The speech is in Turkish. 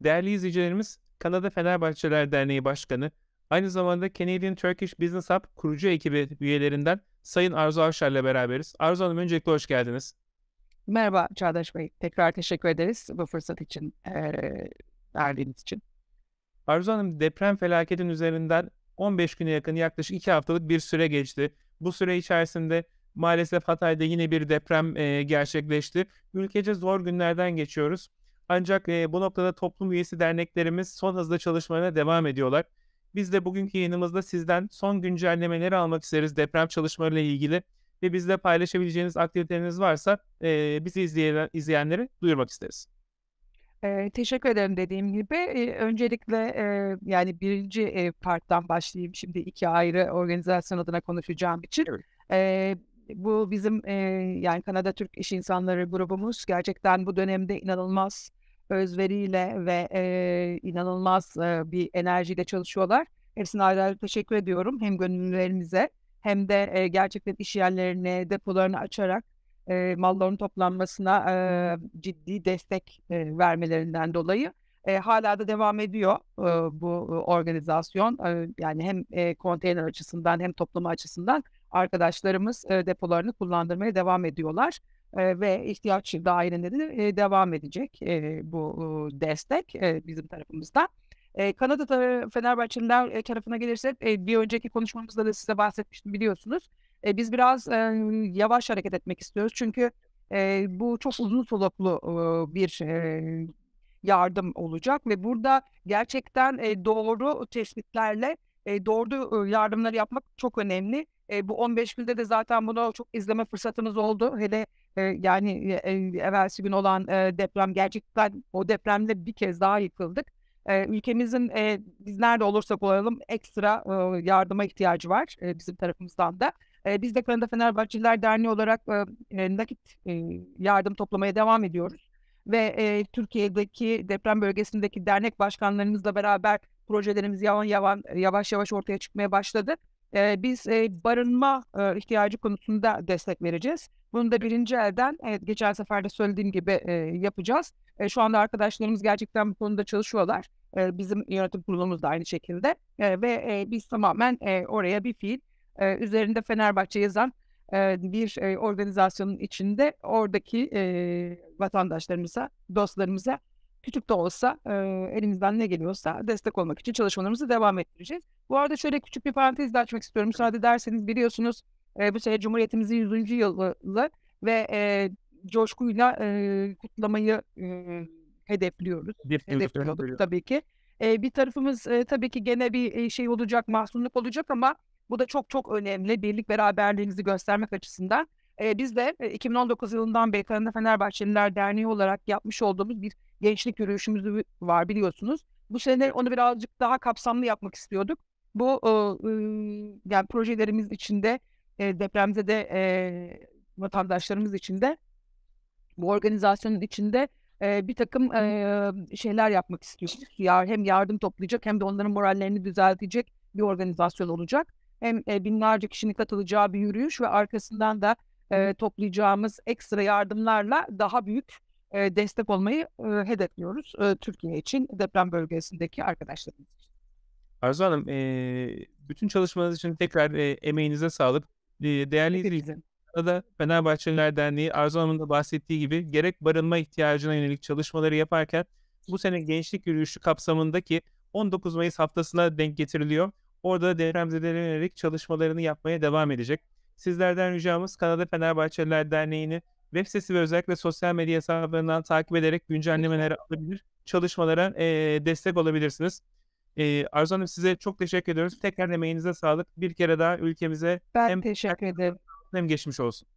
Değerli izleyicilerimiz, Kanada Fenerbahçeler Derneği Başkanı, aynı zamanda Canadian Turkish Business Hub kurucu ekibi üyelerinden Sayın Arzu Avşar ile beraberiz. Arzu Hanım öncelikle hoş geldiniz. Merhaba Çağdaş Bey. Tekrar teşekkür ederiz bu fırsat için, ee, için. Arzu Hanım deprem felaketin üzerinden 15 güne yakın yaklaşık 2 haftalık bir süre geçti. Bu süre içerisinde maalesef Hatay'da yine bir deprem e, gerçekleşti. Ülkece zor günlerden geçiyoruz. Ancak e, bu noktada toplum üyesi derneklerimiz son hızla çalışmalarına devam ediyorlar. Biz de bugünkü yayınımızda sizden son güncellemeleri almak isteriz deprem çalışmalarıyla ilgili ve bizle paylaşabileceğiniz aktiviteleriniz varsa e, bizi izleyen, izleyenleri duyurmak isteriz. E, teşekkür ederim dediğim gibi. E, öncelikle e, yani birinci e, parttan başlayayım. Şimdi iki ayrı organizasyon adına konuşacağım için. Evet. E, bu bizim e, yani Kanada Türk İş İnsanları grubumuz gerçekten bu dönemde inanılmaz özveriyle ve e, inanılmaz e, bir enerjiyle çalışıyorlar. Hepsine ayrı ayrı teşekkür ediyorum. Hem gönüllülerimize hem de e, gerçekten iş yerlerini, depolarını açarak e, malların toplanmasına e, ciddi destek e, vermelerinden dolayı e, hala da devam ediyor e, bu organizasyon. E, yani hem e, konteyner açısından hem toplama açısından arkadaşlarımız e, depolarını kullandırmaya devam ediyorlar ve ihtiyaç dahilinde de devam edecek bu destek bizim tarafımızdan. Kanada Fenerbahçeliler tarafına gelirsek bir önceki konuşmamızda da size bahsetmiştim biliyorsunuz. biz biraz yavaş hareket etmek istiyoruz çünkü bu çok uzun soluklu bir yardım olacak ve burada gerçekten doğru tespitlerle doğru yardımları yapmak çok önemli. bu 15 günde de zaten bunu çok izleme fırsatımız oldu. Hele yani e, evvelsi gün olan deprem gerçekten o depremde bir kez daha yıkıldık. ülkemizin biz nerede olursak olalım ekstra yardıma ihtiyacı var bizim tarafımızdan da. E, biz de Kanada Fenerbahçeliler Derneği olarak nakit yardım toplamaya devam ediyoruz. Ve Türkiye'deki deprem bölgesindeki dernek başkanlarımızla beraber projelerimiz yavan yavan yavaş yavaş ortaya çıkmaya başladı. biz barınma ihtiyacı konusunda destek vereceğiz. Bunu da birinci elden evet, geçen sefer de söylediğim gibi e, yapacağız. E, şu anda arkadaşlarımız gerçekten bu konuda çalışıyorlar. E, bizim yönetim kurulumuz da aynı şekilde. E, ve e, biz tamamen e, oraya bir fiil e, üzerinde Fenerbahçe yazan e, bir e, organizasyonun içinde oradaki e, vatandaşlarımıza, dostlarımıza küçük de olsa e, elimizden ne geliyorsa destek olmak için çalışmalarımızı devam ettireceğiz. Bu arada şöyle küçük bir parantez de açmak istiyorum. Müsaade derseniz biliyorsunuz e, bu sene Cumhuriyetimizin 100. yılı ve e, coşkuyla e, kutlamayı e, hedefliyoruz. Bir Hedefliyorduk tabii ki. E, bir tarafımız e, tabii ki gene bir şey olacak, mahzunluk olacak ama bu da çok çok önemli. Birlik beraberliğimizi göstermek açısından. E, biz de e, 2019 yılından beri Kanada Fenerbahçeliler Derneği olarak yapmış olduğumuz bir gençlik yürüyüşümüz var biliyorsunuz. Bu sene onu birazcık daha kapsamlı yapmak istiyorduk. Bu e, yani projelerimiz içinde e, depremde de e, vatandaşlarımız için de bu organizasyonun içinde e, bir takım e, şeyler yapmak istiyoruz. Yar, hem yardım toplayacak hem de onların morallerini düzeltecek bir organizasyon olacak. Hem e, binlerce kişinin katılacağı bir yürüyüş ve arkasından da e, toplayacağımız ekstra yardımlarla daha büyük e, destek olmayı e, hedefliyoruz e, Türkiye için deprem bölgesindeki arkadaşlarımız için. Arzu Hanım, e, bütün çalışmanız için tekrar e, emeğinize sağlık. Ee, değerli izleyicilerimiz da Fenerbahçeliler Derneği Arzu Hanım'ın da bahsettiği gibi gerek barınma ihtiyacına yönelik çalışmaları yaparken bu sene gençlik yürüyüşü kapsamındaki 19 Mayıs haftasına denk getiriliyor. Orada depremzedelere yönelik çalışmalarını yapmaya devam edecek. Sizlerden ricamız Kanada Fenerbahçeliler Derneği'ni web sitesi ve özellikle sosyal medya hesaplarından takip ederek güncellemeleri alabilir, çalışmalara e, destek olabilirsiniz. E, Arzu Hanım size çok teşekkür ediyoruz. Tekrar emeğinize sağlık. Bir kere daha ülkemize ben hem teşekkür ederim. hem geçmiş olsun.